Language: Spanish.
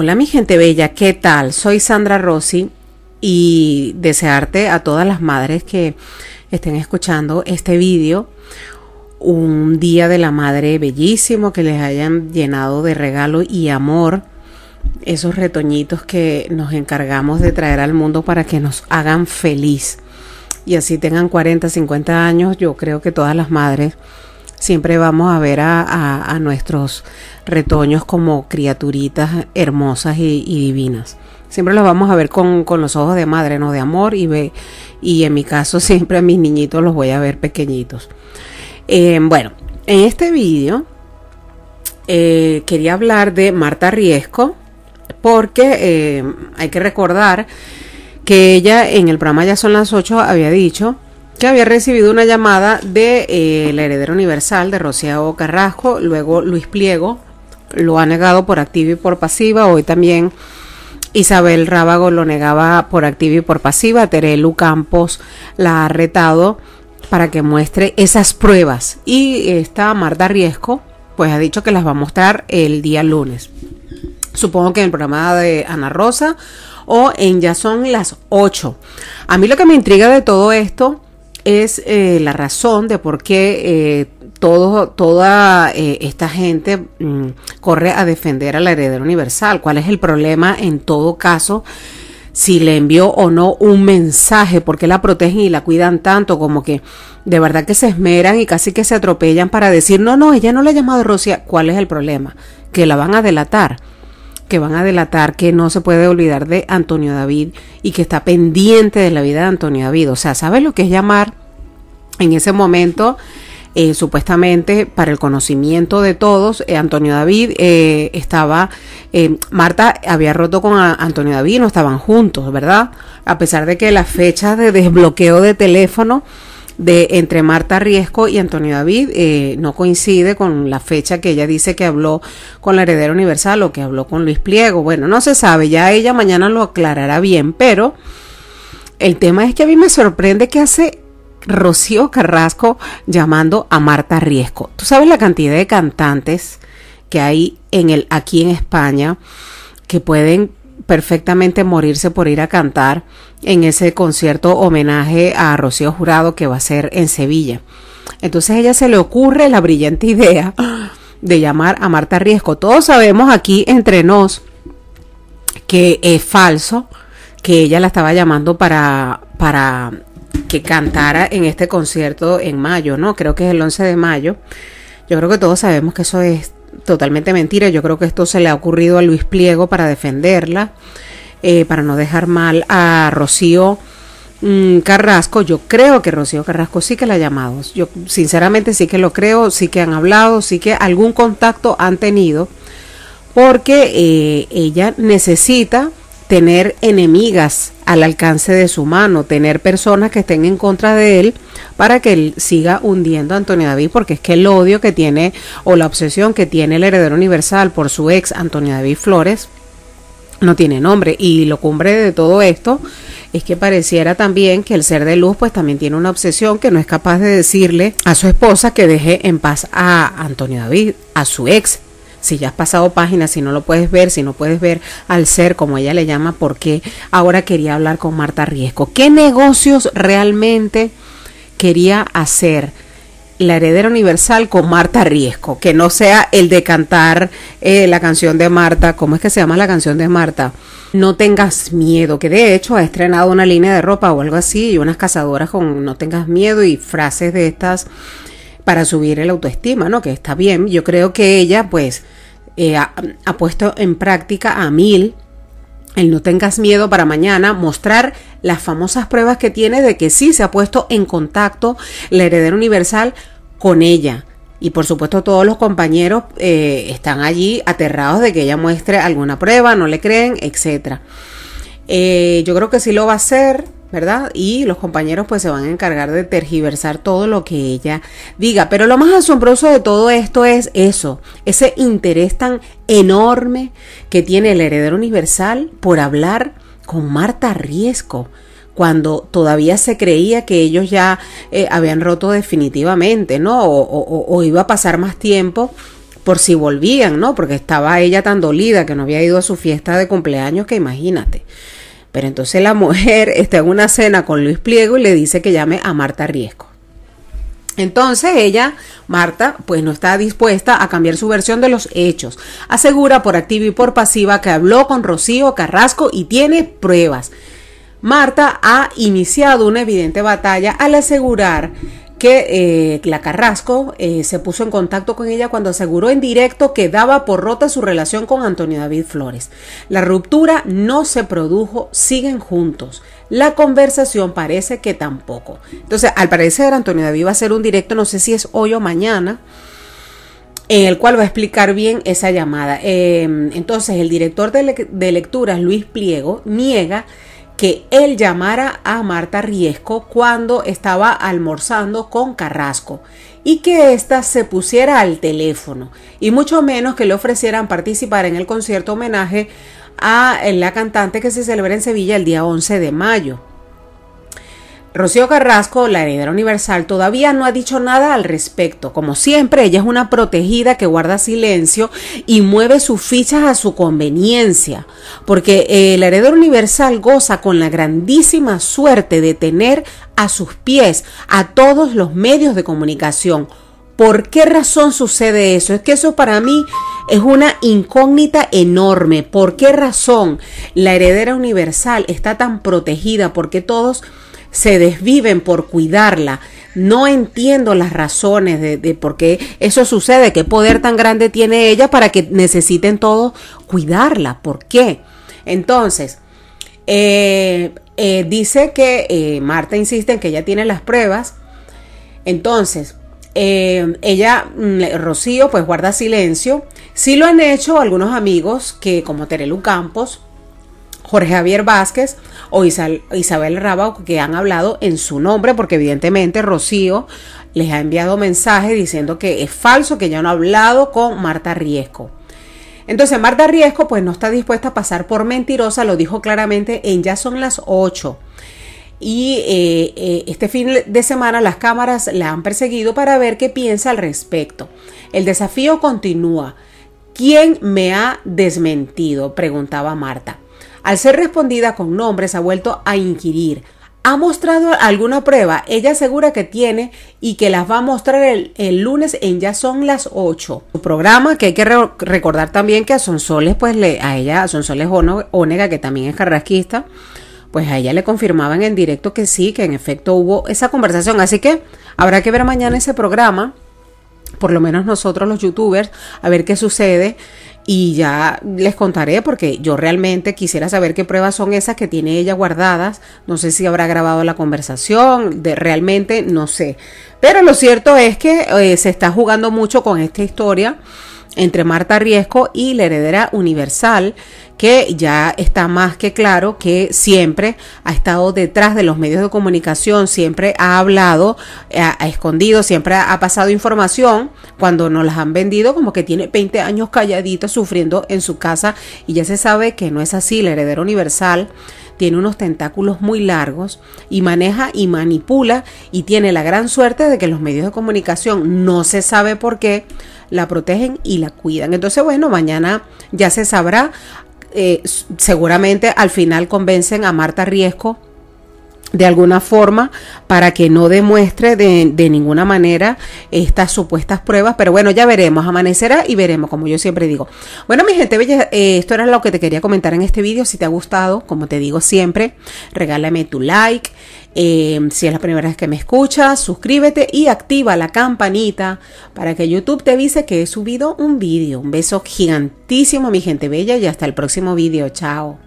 Hola mi gente bella, ¿qué tal? Soy Sandra Rossi y desearte a todas las madres que estén escuchando este vídeo un día de la madre bellísimo, que les hayan llenado de regalo y amor esos retoñitos que nos encargamos de traer al mundo para que nos hagan feliz. Y así tengan 40, 50 años, yo creo que todas las madres siempre vamos a ver a, nuestros retoños como criaturitas hermosas y, divinas. Siempre los vamos a ver con, los ojos de madre, no de amor, y, ve, y en mi caso siempre a mis niñitos los voy a ver pequeñitos. Eh, bueno, en este vídeo eh, quería hablar de Marta Riesco, porque eh, hay que recordar que ella en el programa Ya son las 8 había dicho que había recibido una llamada de el eh, la heredera universal de Rocío Carrasco, luego Luis Pliego, lo ha negado por activo y por pasiva, hoy también Isabel Rábago lo negaba por activo y por pasiva, Terelu Campos la ha retado para que muestre esas pruebas y esta Marta Riesco pues ha dicho que las va a mostrar el día lunes. Supongo que en el programa de Ana Rosa o en ya son las 8. A mí lo que me intriga de todo esto es eh, la razón de por qué eh, todo, toda eh, esta gente mm, corre a defender a la heredera universal. ¿Cuál es el problema en todo caso? si le envió o no un mensaje, porque la protegen y la cuidan tanto, como que de verdad que se esmeran y casi que se atropellan para decir, no, no, ella no le ha llamado Rusia, ¿cuál es el problema? Que la van a delatar que van a delatar que no se puede olvidar de Antonio David y que está pendiente de la vida de Antonio David. O sea, ¿sabes lo que es llamar en ese momento? Eh, supuestamente para el conocimiento de todos, eh, Antonio David eh, estaba, Marta había roto con Antonio David, no estaban juntos, ¿verdad? A pesar de que las fechas de desbloqueo de teléfono de entre Marta Riesco y Antonio David eh, no coincide con la fecha que ella dice que habló con la heredera universal o que habló con Luis Pliego. Bueno, no se sabe, ya ella mañana lo aclarará bien, pero el tema es que a mí me sorprende que hace Rocío Carrasco llamando a Marta Riesco. Tú sabes la cantidad de cantantes que hay en el aquí en España que pueden perfectamente morirse por ir a cantar en ese concierto homenaje a Rocío Jurado que va a ser en Sevilla. Entonces ella se le ocurre la brillante idea de llamar a Marta Riesco. Todos sabemos aquí entre nos que es falso, que ella la estaba llamando para, para que cantara en este concierto en mayo, ¿no? Creo que es el 11 de mayo. Yo creo que todos sabemos que eso es totalmente mentira. Yo creo que esto se le ha ocurrido a Luis Pliego para defenderla, eh, para no dejar mal a Rocío. Mm, Carrasco, yo creo que Rocío Carrasco sí que la ha llamado. Yo sinceramente sí que lo creo, sí que han hablado, sí que algún contacto han tenido, porque eh, ella necesita tener enemigas al alcance de su mano, tener personas que estén en contra de él para que él siga hundiendo a Antonio David, porque es que el odio que tiene o la obsesión que tiene el heredero universal por su ex Antonio David Flores no tiene nombre y lo cumbre de todo esto es que pareciera también que el ser de luz pues también tiene una obsesión que no es capaz de decirle a su esposa que deje en paz a Antonio David, a su ex si ya has pasado páginas, si no lo puedes ver, si no puedes ver al ser, como ella le llama, porque ahora quería hablar con Marta Riesco. ¿Qué negocios realmente quería hacer? la heredera universal con Marta Riesco, que no sea el de cantar eh, la canción de Marta, ¿cómo es que se llama la canción de Marta? No tengas miedo, que de hecho ha estrenado una línea de ropa o algo así y unas cazadoras con no tengas miedo y frases de estas para subir el autoestima, ¿no? Que está bien, yo creo que ella pues eh, ha, puesto en práctica a mil el no tengas miedo para mañana, mostrar las famosas pruebas que tiene de que sí se ha puesto en contacto la heredera universal con ella. Y por supuesto todos los compañeros eh, están allí aterrados de que ella muestre alguna prueba, no le creen, etcétera eh, yo creo que sí lo va a hacer. ¿verdad? Y los compañeros pues se van a encargar de tergiversar todo lo que ella diga. Pero lo más asombroso de todo esto es eso, ese interés tan enorme que tiene el heredero universal por hablar con Marta Riesco cuando todavía se creía que ellos ya eh, habían roto definitivamente, ¿no? O, o iba a pasar más tiempo por si volvían, ¿no? Porque estaba ella tan dolida que no había ido a su fiesta de cumpleaños que imagínate. Pero entonces la mujer está en una cena con Luis Pliego y le dice que llame a Marta Riesco. Entonces ella, Marta, pues no está dispuesta a cambiar su versión de los hechos. Asegura por activa y por pasiva que habló con Rocío Carrasco y tiene pruebas. Marta ha iniciado una evidente batalla al asegurar que eh, la Carrasco eh, se puso en contacto con ella cuando aseguró en directo que daba por rota su relación con Antonio David Flores. La ruptura no se produjo, siguen juntos. La conversación parece que tampoco. Entonces, al parecer, Antonio David va a hacer un directo, no sé si es hoy o mañana, en el cual va a explicar bien esa llamada. Em, entonces, el director de, de lecturas, Luis Pliego, niega que él llamara a Marta Riesco cuando estaba almorzando con Carrasco y que ésta se pusiera al teléfono y mucho menos que le ofrecieran participar en el concierto homenaje a la cantante que se celebra en Sevilla el día 11 de mayo. Rocío Carrasco, la heredera universal, todavía no ha dicho nada al respecto. Como siempre, ella es una protegida que guarda silencio y mueve sus fichas a su conveniencia, porque el eh, heredero heredera universal goza con la grandísima suerte de tener a sus pies a todos los medios de comunicación. ¿Por qué razón sucede eso? Es que eso para mí es una incógnita enorme. ¿Por qué razón la heredera universal está tan protegida? Porque todos se desviven por cuidarla. No entiendo las razones de, por qué eso sucede, qué poder tan grande tiene ella para que necesiten todos cuidarla. ¿Por qué? Entonces, eh, eh, dice que eh, Marta insiste en que ella tiene las pruebas. Entonces, ella, mm, Rocío, pues guarda silencio. si lo han hecho algunos amigos que, como Terelu Campos, Jorge Javier Vázquez o Isabel Rabao que han hablado en su nombre, porque evidentemente Rocío les ha enviado mensajes diciendo que es falso, que ya no ha hablado con Marta Riesco. Entonces Marta Riesco pues no está dispuesta a pasar por mentirosa, lo dijo claramente en Ya son las 8. Y eh, eh, este fin de semana las cámaras la han perseguido para ver qué piensa al respecto. El desafío continúa. ¿Quién me ha desmentido? preguntaba Marta al ser respondida con nombres, ha vuelto a inquirir. ¿Ha mostrado alguna prueba? Ella asegura que tiene y que las va a mostrar el, lunes en Ya son las 8. Su programa, que hay que recordar también que a Sonsoles, pues le, a ella, a Sonsoles onega que también es carrasquista, pues a ella le confirmaban en directo que sí, que en efecto hubo esa conversación. Así que habrá que ver mañana ese programa por lo menos nosotros los youtubers, a ver qué sucede y ya les contaré porque yo realmente quisiera saber qué pruebas son esas que tiene ella guardadas. No sé si habrá grabado la conversación, de, realmente no sé. Pero lo cierto es que eh, se está jugando mucho con esta historia entre Marta Riesco y la heredera universal, que ya está más que claro que siempre ha estado detrás de los medios de comunicación, siempre ha hablado, eh, ha, escondido, siempre ha, pasado información cuando nos las han vendido como que tiene 20 años calladita sufriendo en su casa y ya se sabe que no es así, la heredera universal tiene unos tentáculos muy largos y maneja y manipula y tiene la gran suerte de que los medios de comunicación no se sabe por qué la protegen y la cuidan. Entonces, bueno, mañana ya se sabrá. Eh, seguramente al final convencen a Marta Riesco de alguna forma para que no demuestre de, ninguna manera estas supuestas pruebas. Pero bueno, ya veremos, amanecerá y veremos, como yo siempre digo. Bueno, mi gente bella, eh, esto era lo que te quería comentar en este vídeo. Si te ha gustado, como te digo siempre, regálame tu like. Eh, si es la primera vez que me escuchas, suscríbete y activa la campanita para que YouTube te avise que he subido un vídeo. Un beso gigantísimo, mi gente bella, y hasta el próximo vídeo. Chao.